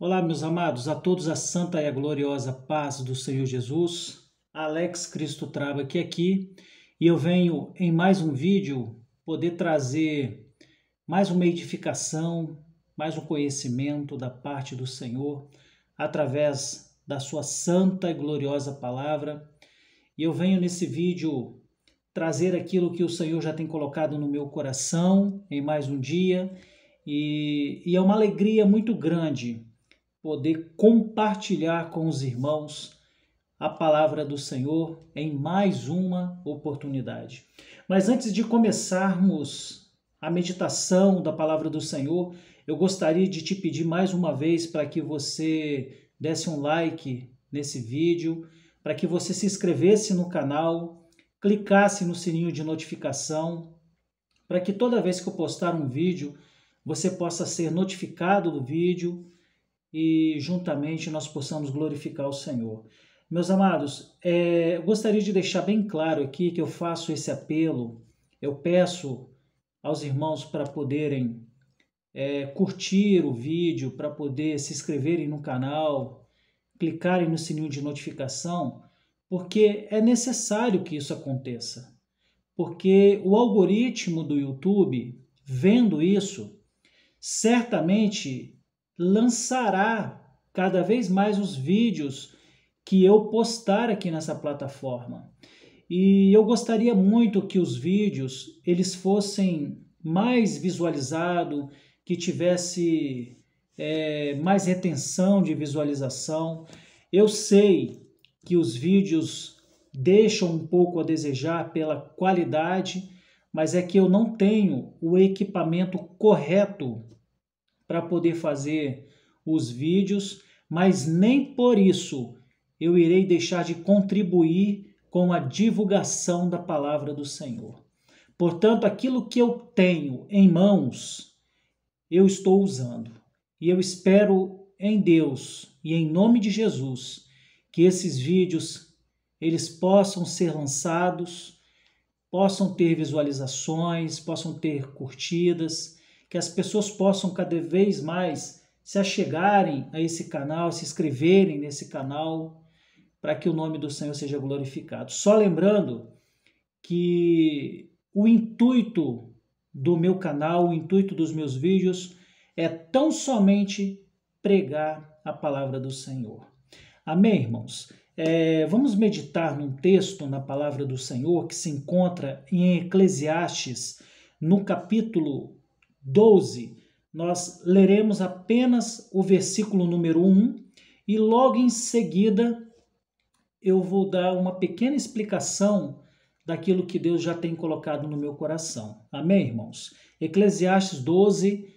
Olá, meus amados, a todos a santa e a gloriosa paz do Senhor Jesus. Alex Cristo Traba aqui, aqui e eu venho em mais um vídeo poder trazer mais uma edificação, mais um conhecimento da parte do Senhor através da sua santa e gloriosa palavra. E eu venho nesse vídeo trazer aquilo que o Senhor já tem colocado no meu coração em mais um dia. E, e é uma alegria muito grande poder compartilhar com os irmãos a palavra do Senhor em mais uma oportunidade. Mas antes de começarmos a meditação da palavra do Senhor, eu gostaria de te pedir mais uma vez para que você desse um like nesse vídeo, para que você se inscrevesse no canal, clicasse no sininho de notificação, para que toda vez que eu postar um vídeo, você possa ser notificado do vídeo e juntamente nós possamos glorificar o Senhor. Meus amados, é, gostaria de deixar bem claro aqui que eu faço esse apelo, eu peço aos irmãos para poderem é, curtir o vídeo, para poder se inscreverem no canal, clicarem no sininho de notificação, porque é necessário que isso aconteça. Porque o algoritmo do YouTube, vendo isso, certamente lançará cada vez mais os vídeos que eu postar aqui nessa plataforma. E eu gostaria muito que os vídeos eles fossem mais visualizados, que tivesse é, mais retenção de visualização. Eu sei que os vídeos deixam um pouco a desejar pela qualidade, mas é que eu não tenho o equipamento correto para poder fazer os vídeos, mas nem por isso eu irei deixar de contribuir com a divulgação da palavra do Senhor. Portanto, aquilo que eu tenho em mãos, eu estou usando. E eu espero em Deus e em nome de Jesus que esses vídeos eles possam ser lançados, possam ter visualizações, possam ter curtidas que as pessoas possam cada vez mais se achegarem a esse canal, se inscreverem nesse canal, para que o nome do Senhor seja glorificado. Só lembrando que o intuito do meu canal, o intuito dos meus vídeos é tão somente pregar a palavra do Senhor. Amém, irmãos? É, vamos meditar num texto na palavra do Senhor que se encontra em Eclesiastes, no capítulo 12, nós leremos apenas o versículo número 1 e logo em seguida eu vou dar uma pequena explicação daquilo que Deus já tem colocado no meu coração. Amém, irmãos? Eclesiastes 12,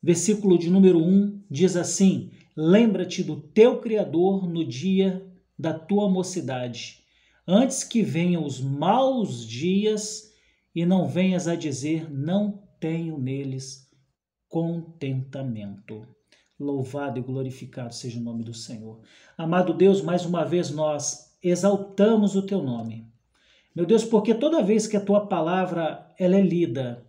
versículo de número 1 diz assim: Lembra-te do teu Criador no dia da tua mocidade, antes que venham os maus dias e não venhas a dizer: Não tenho neles contentamento. Louvado e glorificado seja o nome do Senhor. Amado Deus, mais uma vez nós exaltamos o teu nome. Meu Deus, porque toda vez que a tua palavra ela é lida,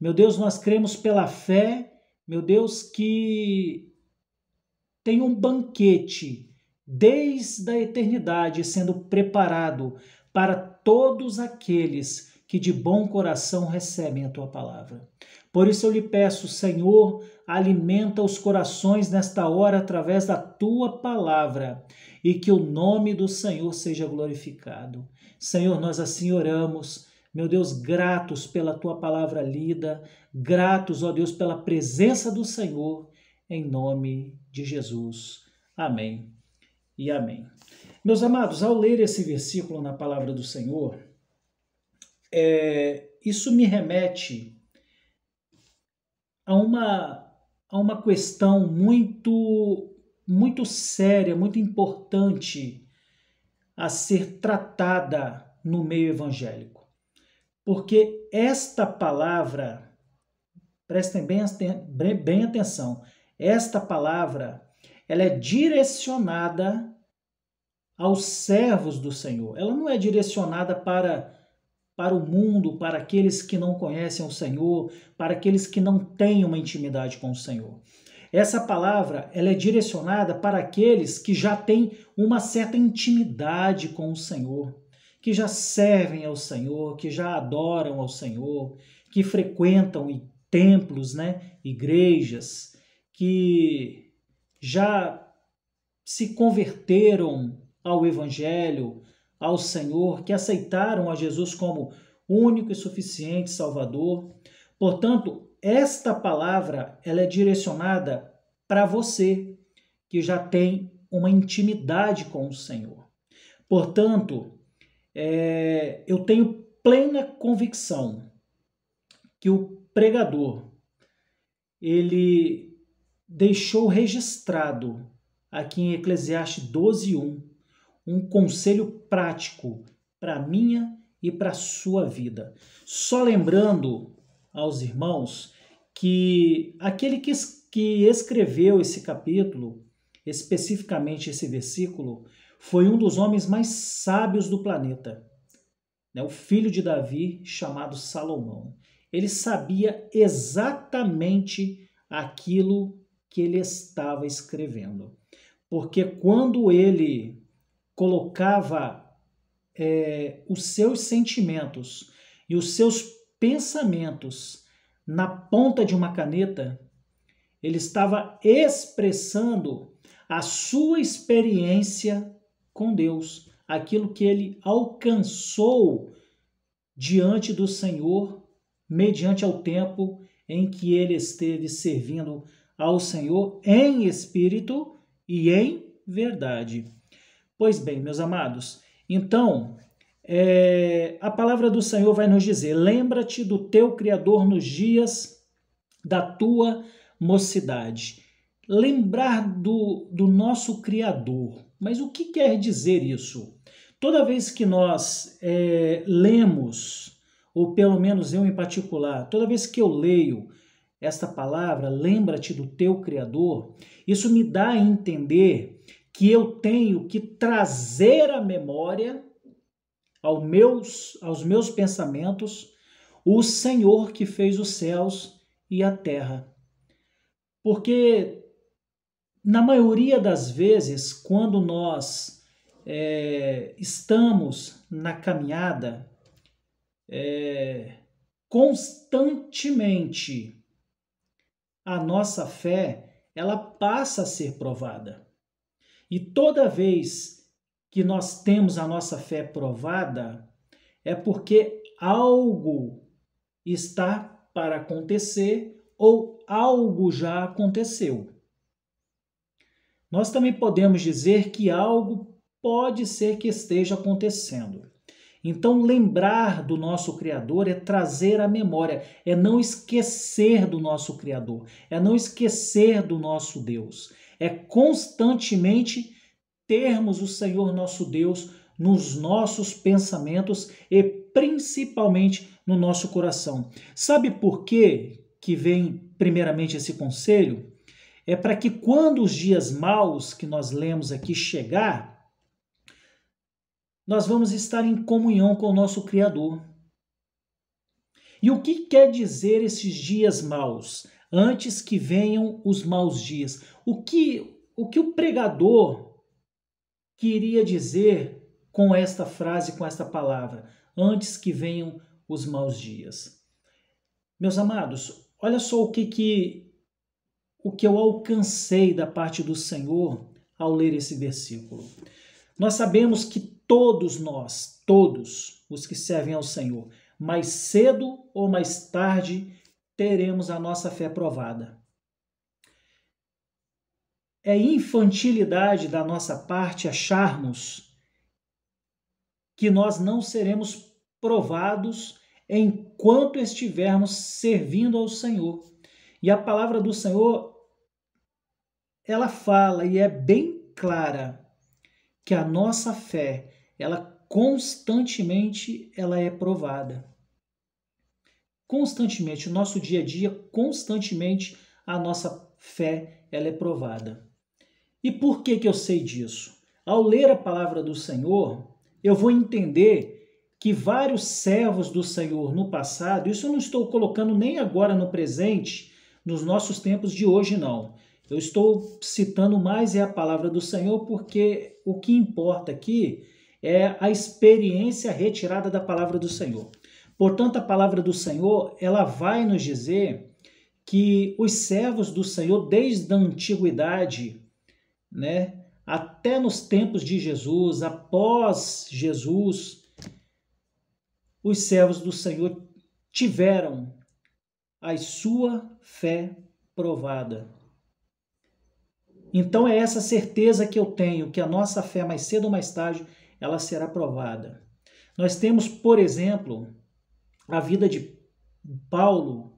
meu Deus, nós cremos pela fé, meu Deus, que tem um banquete desde a eternidade sendo preparado para todos aqueles que de bom coração recebem a tua palavra. Por isso eu lhe peço, Senhor, alimenta os corações nesta hora através da tua palavra e que o nome do Senhor seja glorificado. Senhor, nós assim oramos. Meu Deus, gratos pela tua palavra lida, gratos, ó Deus, pela presença do Senhor, em nome de Jesus. Amém e amém. Meus amados, ao ler esse versículo na palavra do Senhor, é, isso me remete a uma, a uma questão muito, muito séria, muito importante a ser tratada no meio evangélico. Porque esta palavra, prestem bem, bem atenção, esta palavra ela é direcionada aos servos do Senhor. Ela não é direcionada para para o mundo, para aqueles que não conhecem o Senhor, para aqueles que não têm uma intimidade com o Senhor. Essa palavra ela é direcionada para aqueles que já têm uma certa intimidade com o Senhor, que já servem ao Senhor, que já adoram ao Senhor, que frequentam templos, né, igrejas, que já se converteram ao Evangelho, ao Senhor, que aceitaram a Jesus como único e suficiente Salvador. Portanto, esta palavra ela é direcionada para você que já tem uma intimidade com o Senhor. Portanto, é, eu tenho plena convicção que o pregador ele deixou registrado aqui em Eclesiastes 12:1 um conselho prático para minha e para sua vida. Só lembrando aos irmãos que aquele que, que escreveu esse capítulo, especificamente esse versículo, foi um dos homens mais sábios do planeta, né? o filho de Davi, chamado Salomão. Ele sabia exatamente aquilo que ele estava escrevendo. Porque quando ele colocava é, os seus sentimentos e os seus pensamentos na ponta de uma caneta, ele estava expressando a sua experiência com Deus, aquilo que ele alcançou diante do Senhor, mediante ao tempo em que ele esteve servindo ao Senhor em espírito e em verdade. Pois bem, meus amados, então é, a palavra do Senhor vai nos dizer: lembra-te do teu Criador nos dias da tua mocidade. Lembrar do, do nosso Criador. Mas o que quer dizer isso? Toda vez que nós é, lemos, ou pelo menos eu em particular, toda vez que eu leio esta palavra, lembra-te do teu Criador, isso me dá a entender que eu tenho que trazer à memória, aos meus, aos meus pensamentos, o Senhor que fez os céus e a terra. Porque, na maioria das vezes, quando nós é, estamos na caminhada, é, constantemente a nossa fé ela passa a ser provada. E toda vez que nós temos a nossa fé provada, é porque algo está para acontecer ou algo já aconteceu. Nós também podemos dizer que algo pode ser que esteja acontecendo. Então, lembrar do nosso Criador é trazer a memória, é não esquecer do nosso Criador, é não esquecer do nosso Deus, é constantemente termos o Senhor nosso Deus nos nossos pensamentos e principalmente no nosso coração. Sabe por quê que vem primeiramente esse conselho? É para que quando os dias maus que nós lemos aqui chegar, nós vamos estar em comunhão com o nosso Criador. E o que quer dizer esses dias maus? antes que venham os maus dias. O que o, que o pregador queria dizer com esta frase, com esta palavra? Antes que venham os maus dias. Meus amados, olha só o que, que o que eu alcancei da parte do Senhor ao ler esse versículo. Nós sabemos que todos nós, todos os que servem ao Senhor, mais cedo ou mais tarde teremos a nossa fé provada. É infantilidade da nossa parte acharmos que nós não seremos provados enquanto estivermos servindo ao Senhor. E a palavra do Senhor ela fala e é bem clara que a nossa fé, ela constantemente ela é provada constantemente, o nosso dia a dia, constantemente a nossa fé ela é provada. E por que que eu sei disso? Ao ler a palavra do Senhor, eu vou entender que vários servos do Senhor no passado, isso eu não estou colocando nem agora no presente, nos nossos tempos de hoje não. Eu estou citando mais é a palavra do Senhor porque o que importa aqui é a experiência retirada da palavra do Senhor. Portanto, a palavra do Senhor, ela vai nos dizer que os servos do Senhor desde a antiguidade, né, até nos tempos de Jesus, após Jesus, os servos do Senhor tiveram a sua fé provada. Então é essa certeza que eu tenho que a nossa fé mais cedo ou mais tarde ela será provada. Nós temos, por exemplo, a vida de Paulo,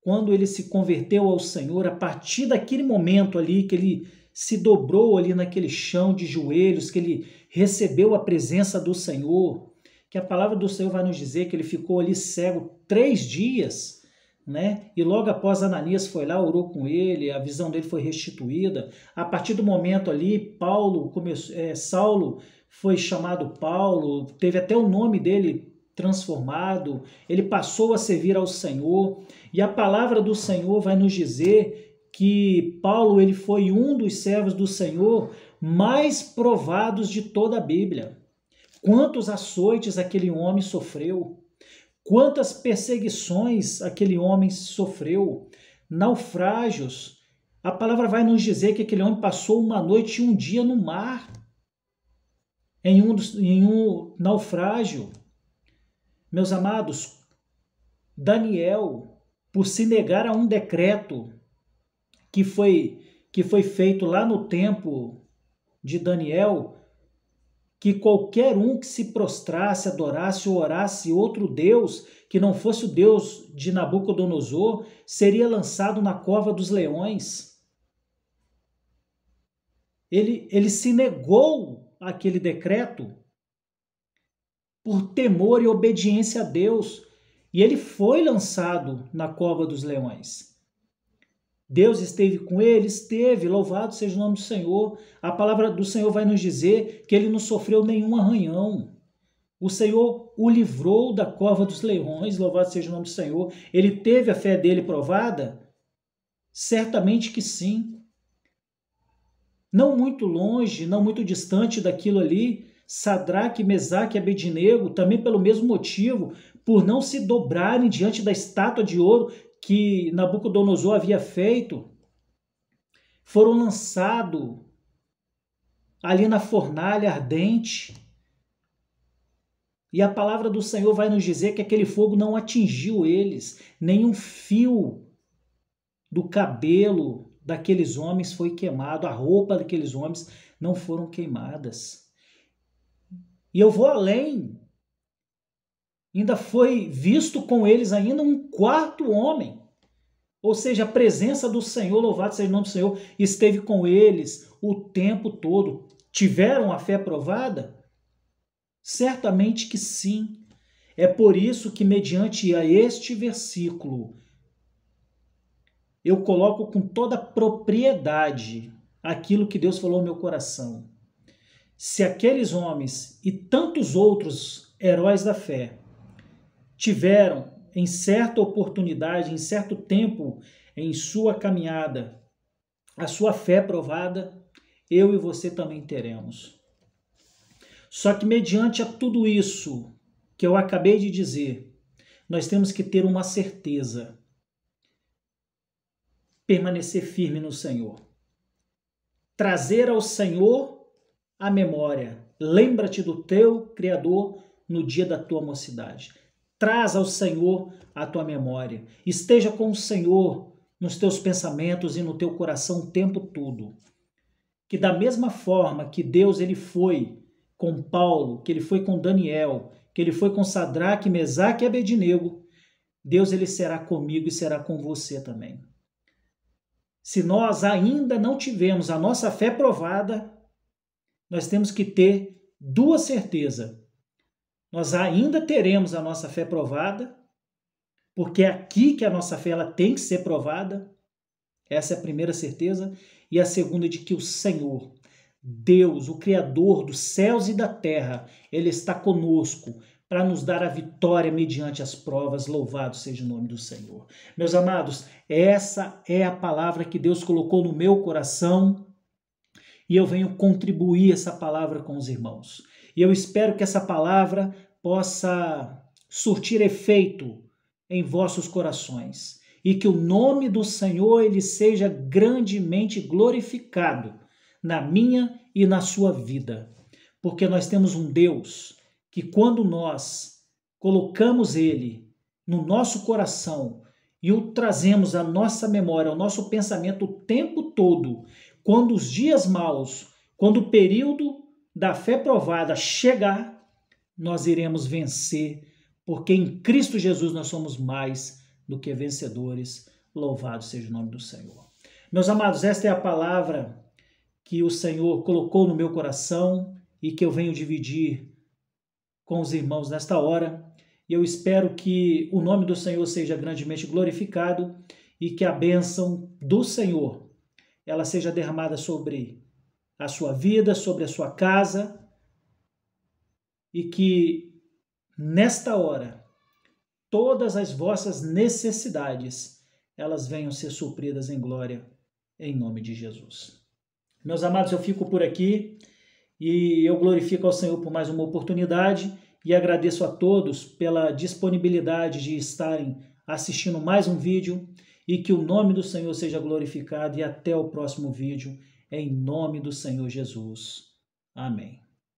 quando ele se converteu ao Senhor, a partir daquele momento ali que ele se dobrou ali naquele chão de joelhos, que ele recebeu a presença do Senhor, que a palavra do Senhor vai nos dizer que ele ficou ali cego três dias, né? E logo após Ananias foi lá, orou com ele, a visão dele foi restituída. A partir do momento ali, Paulo começou, é, Saulo foi chamado Paulo, teve até o nome dele transformado, ele passou a servir ao Senhor, e a palavra do Senhor vai nos dizer que Paulo ele foi um dos servos do Senhor mais provados de toda a Bíblia. Quantos açoites aquele homem sofreu? Quantas perseguições aquele homem sofreu? Naufrágios. A palavra vai nos dizer que aquele homem passou uma noite e um dia no mar, em um, em um naufrágio. Meus amados, Daniel, por se negar a um decreto que foi, que foi feito lá no tempo de Daniel, que qualquer um que se prostrasse, adorasse ou orasse outro Deus que não fosse o Deus de Nabucodonosor seria lançado na cova dos leões. Ele, ele se negou àquele decreto por temor e obediência a Deus, e ele foi lançado na cova dos leões. Deus esteve com ele, esteve, louvado seja o nome do Senhor. A palavra do Senhor vai nos dizer que ele não sofreu nenhum arranhão. O Senhor o livrou da cova dos leões, louvado seja o nome do Senhor. Ele teve a fé dele provada? Certamente que sim. Não muito longe, não muito distante daquilo ali, Sadraque, Mesaque e Abednego, também pelo mesmo motivo, por não se dobrarem diante da estátua de ouro que Nabucodonosor havia feito, foram lançados ali na fornalha ardente. E a palavra do Senhor vai nos dizer que aquele fogo não atingiu eles, nenhum fio do cabelo daqueles homens foi queimado, a roupa daqueles homens não foram queimadas. E eu vou além. Ainda foi visto com eles ainda um quarto homem. Ou seja, a presença do Senhor, louvado seja o nome do Senhor, esteve com eles o tempo todo. Tiveram a fé provada? Certamente que sim. É por isso que, mediante a este versículo, eu coloco com toda propriedade aquilo que Deus falou ao meu coração. Se aqueles homens e tantos outros heróis da fé tiveram em certa oportunidade, em certo tempo em sua caminhada, a sua fé provada, eu e você também teremos. Só que mediante a tudo isso que eu acabei de dizer, nós temos que ter uma certeza. Permanecer firme no Senhor. Trazer ao Senhor a memória. Lembra-te do teu Criador no dia da tua mocidade. Traz ao Senhor a tua memória. Esteja com o Senhor nos teus pensamentos e no teu coração o tempo todo. Que da mesma forma que Deus ele foi com Paulo, que ele foi com Daniel, que ele foi com Sadraque, Mesaque e Abednego, Deus ele será comigo e será com você também. Se nós ainda não tivemos a nossa fé provada, nós temos que ter duas certezas. Nós ainda teremos a nossa fé provada, porque é aqui que a nossa fé ela tem que ser provada. Essa é a primeira certeza. E a segunda é de que o Senhor, Deus, o Criador dos céus e da terra, Ele está conosco para nos dar a vitória mediante as provas. Louvado seja o nome do Senhor. Meus amados, essa é a palavra que Deus colocou no meu coração e eu venho contribuir essa palavra com os irmãos. E eu espero que essa palavra possa surtir efeito em vossos corações e que o nome do Senhor ele seja grandemente glorificado na minha e na sua vida. Porque nós temos um Deus que quando nós colocamos ele no nosso coração e o trazemos à nossa memória, ao nosso pensamento o tempo todo, quando os dias maus, quando o período da fé provada chegar, nós iremos vencer, porque em Cristo Jesus nós somos mais do que vencedores. Louvado seja o nome do Senhor. Meus amados, esta é a palavra que o Senhor colocou no meu coração e que eu venho dividir com os irmãos nesta hora. E eu espero que o nome do Senhor seja grandemente glorificado e que a bênção do Senhor ela seja derramada sobre a sua vida, sobre a sua casa, e que nesta hora todas as vossas necessidades elas venham ser supridas em glória em nome de Jesus. Meus amados, eu fico por aqui e eu glorifico ao Senhor por mais uma oportunidade e agradeço a todos pela disponibilidade de estarem assistindo mais um vídeo e que o nome do Senhor seja glorificado. E até o próximo vídeo, em nome do Senhor Jesus. Amém.